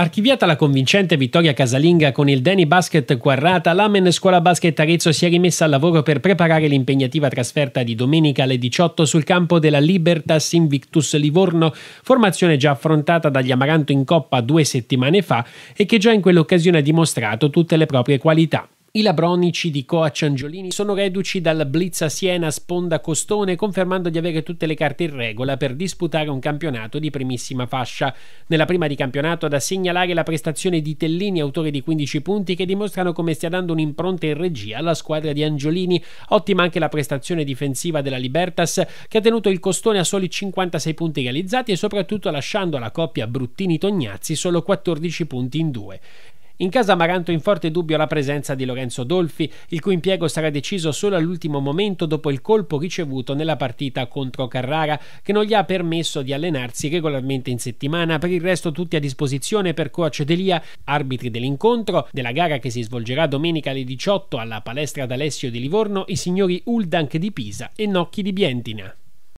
Archiviata la convincente vittoria casalinga con il Danny Basket Quarrata, l'Amen Scuola Basket Arezzo si è rimessa al lavoro per preparare l'impegnativa trasferta di domenica alle 18 sul campo della Libertas Invictus Livorno, formazione già affrontata dagli Amaranto in Coppa due settimane fa e che già in quell'occasione ha dimostrato tutte le proprie qualità. I labronici di coach Angiolini sono reduci dal blitz a Siena sponda costone confermando di avere tutte le carte in regola per disputare un campionato di primissima fascia. Nella prima di campionato da segnalare la prestazione di Tellini, autore di 15 punti, che dimostrano come stia dando un'impronta in regia alla squadra di Angiolini. Ottima anche la prestazione difensiva della Libertas che ha tenuto il costone a soli 56 punti realizzati e soprattutto lasciando alla coppia Bruttini-Tognazzi solo 14 punti in due. In casa Amaranto in forte dubbio la presenza di Lorenzo Dolfi, il cui impiego sarà deciso solo all'ultimo momento dopo il colpo ricevuto nella partita contro Carrara, che non gli ha permesso di allenarsi regolarmente in settimana. Per il resto tutti a disposizione per coach Delia, arbitri dell'incontro, della gara che si svolgerà domenica alle 18 alla palestra d'Alessio di Livorno, i signori Uldank di Pisa e Nocchi di Bientina.